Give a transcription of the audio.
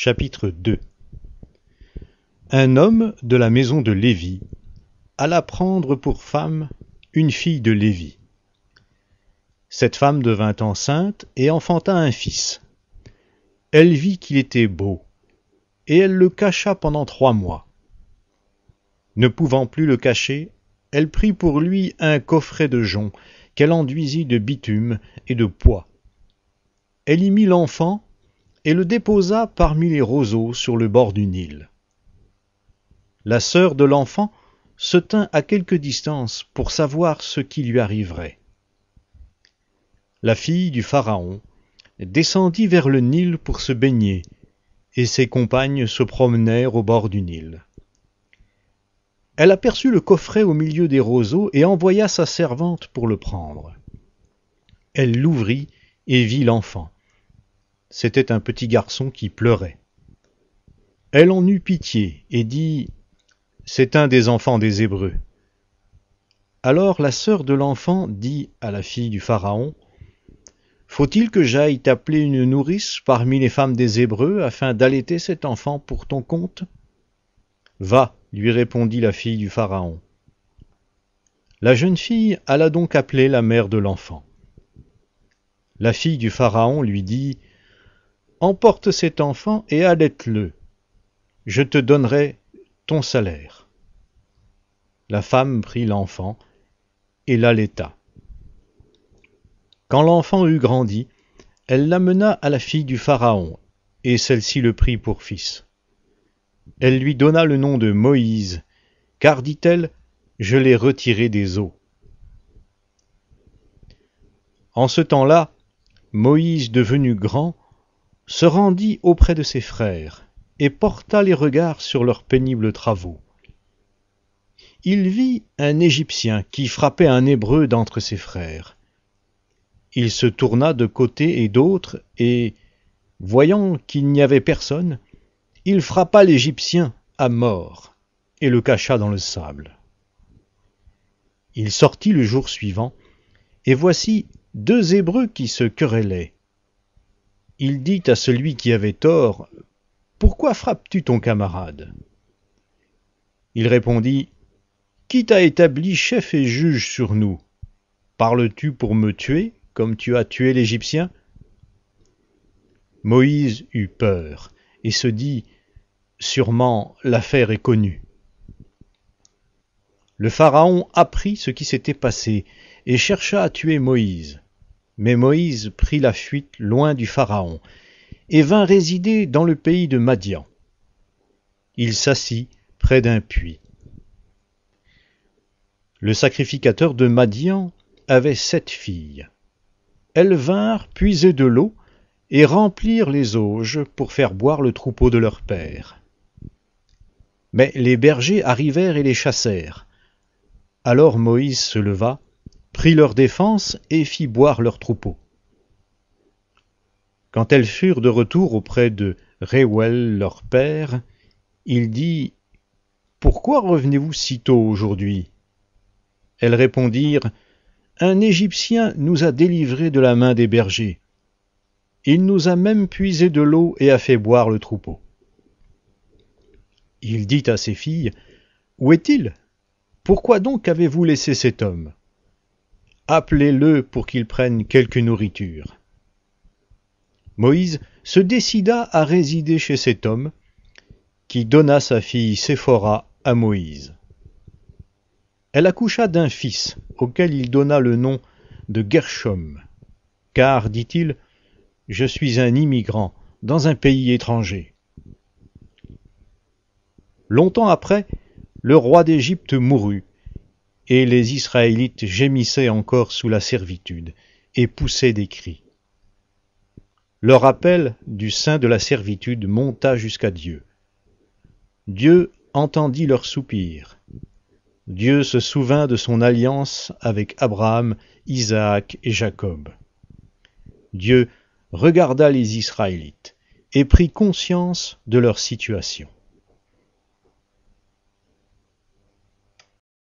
Chapitre 2 Un homme de la maison de Lévi alla prendre pour femme une fille de Lévi. Cette femme devint enceinte et enfanta un fils. Elle vit qu'il était beau, et elle le cacha pendant trois mois. Ne pouvant plus le cacher, elle prit pour lui un coffret de jonc qu'elle enduisit de bitume et de poids. Elle y mit l'enfant et le déposa parmi les roseaux sur le bord du Nil. La sœur de l'enfant se tint à quelque distance pour savoir ce qui lui arriverait. La fille du Pharaon descendit vers le Nil pour se baigner, et ses compagnes se promenèrent au bord du Nil. Elle aperçut le coffret au milieu des roseaux et envoya sa servante pour le prendre. Elle l'ouvrit et vit l'enfant c'était un petit garçon qui pleurait. Elle en eut pitié et dit C'est un des enfants des Hébreux. Alors la sœur de l'enfant dit à la fille du Pharaon Faut-il que j'aille t'appeler une nourrice parmi les femmes des Hébreux afin d'allaiter cet enfant pour ton compte Va, lui répondit la fille du Pharaon. La jeune fille alla donc appeler la mère de l'enfant. La fille du Pharaon lui dit emporte cet enfant et allaite le je te donnerai ton salaire la femme prit l'enfant et l'allaita quand l'enfant eut grandi elle l'amena à la fille du pharaon et celle-ci le prit pour fils elle lui donna le nom de moïse car dit-elle je l'ai retiré des eaux en ce temps-là moïse devenu grand se rendit auprès de ses frères et porta les regards sur leurs pénibles travaux. Il vit un Égyptien qui frappait un Hébreu d'entre ses frères. Il se tourna de côté et d'autre, et, voyant qu'il n'y avait personne, il frappa l'Égyptien à mort et le cacha dans le sable. Il sortit le jour suivant, et voici deux Hébreux qui se querellaient. Il dit à celui qui avait tort, Pourquoi frappes-tu ton camarade Il répondit, Qui t'a établi chef et juge sur nous Parles-tu pour me tuer, comme tu as tué l'Égyptien Moïse eut peur et se dit, Sûrement l'affaire est connue. Le Pharaon apprit ce qui s'était passé et chercha à tuer Moïse. Mais Moïse prit la fuite loin du Pharaon, et vint résider dans le pays de Madian. Il s'assit près d'un puits. Le sacrificateur de Madian avait sept filles. Elles vinrent puiser de l'eau et remplirent les auges pour faire boire le troupeau de leur père. Mais les bergers arrivèrent et les chassèrent. Alors Moïse se leva prit leur défense et fit boire leur troupeau. Quand elles furent de retour auprès de Reuel leur père, il dit Pourquoi revenez-vous si tôt aujourd'hui Elles répondirent Un Égyptien nous a délivrés de la main des bergers. Il nous a même puisé de l'eau et a fait boire le troupeau. Il dit à ses filles Où est-il Pourquoi donc avez-vous laissé cet homme appelez-le pour qu'il prenne quelque nourriture. Moïse se décida à résider chez cet homme, qui donna sa fille Séphora à Moïse. Elle accoucha d'un fils, auquel il donna le nom de Gershom, car, dit-il, je suis un immigrant dans un pays étranger. Longtemps après, le roi d'Égypte mourut, et les Israélites gémissaient encore sous la servitude, et poussaient des cris. Leur appel du sein de la servitude monta jusqu'à Dieu. Dieu entendit leur soupir. Dieu se souvint de son alliance avec Abraham, Isaac et Jacob. Dieu regarda les Israélites et prit conscience de leur situation.